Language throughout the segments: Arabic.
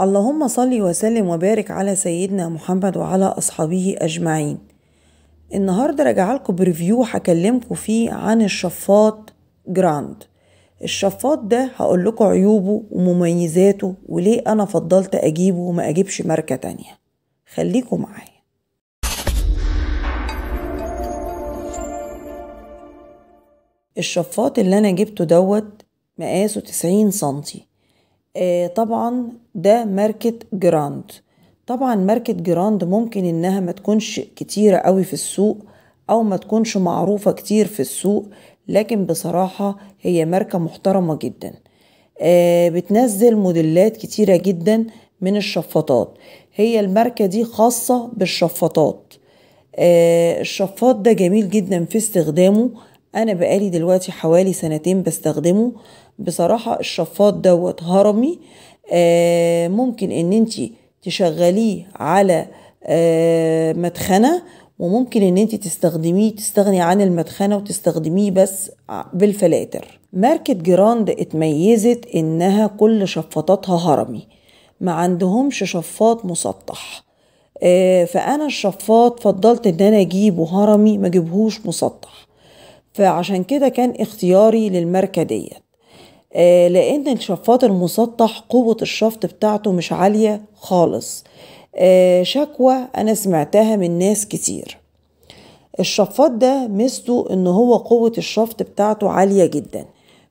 اللهم صل وسلم وبارك على سيدنا محمد وعلى أصحابه أجمعين النهاردة راجع لكم بريفيو هكلمكم فيه عن الشفاط جراند الشفاط ده هقول لكم عيوبه ومميزاته وليه أنا فضلت أجيبه وما أجيبش ماركة تانية خليكم معايا الشفاط اللي أنا جبته دوت مقاسه 90 سنتي آه، طبعا ده ماركة جراند طبعا ماركة جراند ممكن انها ما تكونش كتيرة قوي في السوق او ما تكونش معروفة كتير في السوق لكن بصراحة هي ماركة محترمة جدا آه، بتنزل موديلات كتيرة جدا من الشفاطات هي الماركة دي خاصة بالشفاطات آه، الشفاط ده جميل جدا في استخدامه انا بقالي دلوقتي حوالي سنتين بستخدمه بصراحة الشفاط دوت هرمي آه ممكن ان انتي تشغليه على آه مدخنة وممكن ان انت تستخدميه تستغني عن المدخنة وتستخدميه بس بالفلاتر ماركة جراند اتميزت انها كل شفاطاتها هرمي ما عندهمش شفاط مسطح آه فانا الشفاط فضلت ان انا اجيبه هرمي ما اجيبهوش مسطح فعشان كده كان اختياري للماركة ديت آه، لأن الشفاط المسطح قوة الشفط بتاعته مش عالية خالص آه، شكوى أنا سمعتها من ناس كتير الشفاط ده ميزته إن هو قوة الشفط بتاعته عالية جدا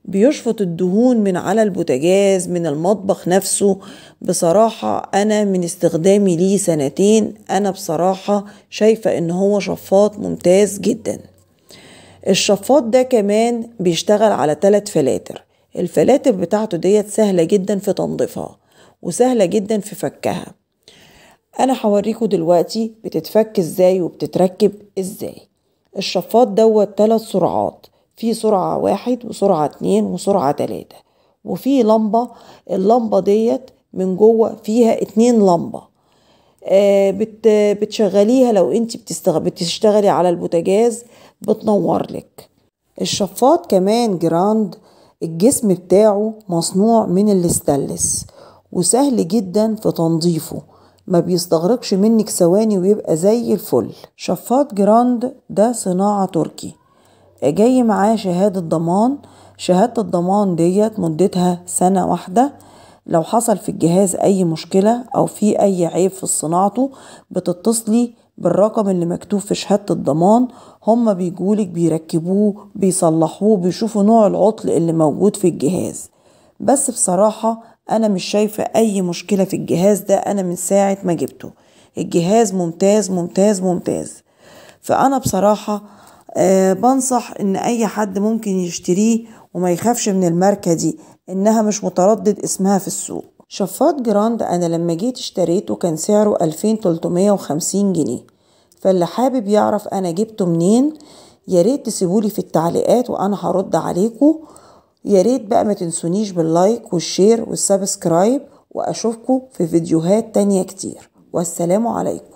بيشفط الدهون من على البوتاجاز من المطبخ نفسه بصراحة أنا من استخدامي ليه سنتين أنا بصراحة شايفة إن هو شفاط ممتاز جداً الشفاط ده كمان بيشتغل على تلات فلاتر الفلاتر بتاعته ديت سهلة جدا في تنظيفها وسهلة جدا في فكها انا هوريكم دلوقتي بتتفك ازاي وبتتركب ازاي الشفاط دوت تلات سرعات في سرعة واحد وسرعة اتنين وسرعة تلاتة وفي لمبة اللمبة ديت من جوه فيها اتنين لمبة آه، بتشغليها لو انت بتشتغلي على البوتاجاز بتنور لك الشفاط كمان جراند الجسم بتاعه مصنوع من الاستانلس وسهل جدا في تنظيفه ما بيستغرقش منك ثواني ويبقى زي الفل شفاط جراند ده صناعة تركي جاي معاه شهادة ضمان شهادة الضمان ديت مدتها سنة واحدة لو حصل في الجهاز أي مشكلة أو في أي عيب في صناعته بتتصلي بالرقم اللي مكتوب في شهادة الضمان هما بيجولك بيركبوه بيصلحوه بيشوفوا نوع العطل اللي موجود في الجهاز بس بصراحة أنا مش شايفة أي مشكلة في الجهاز ده أنا من ساعة ما جبته الجهاز ممتاز ممتاز ممتاز فأنا بصراحة أه بنصح ان اي حد ممكن يشتريه وما يخافش من الماركة دي انها مش متردد اسمها في السوق شفاط جراند انا لما جيت اشتريته كان سعره 2350 جنيه فاللي حابب يعرف انا جبته منين يا ريت تسيبولي في التعليقات وانا هرد عليكم يا ريت بقى ما تنسونيش باللايك والشير والسبسكرايب واشوفكم في فيديوهات تانية كتير والسلام عليكم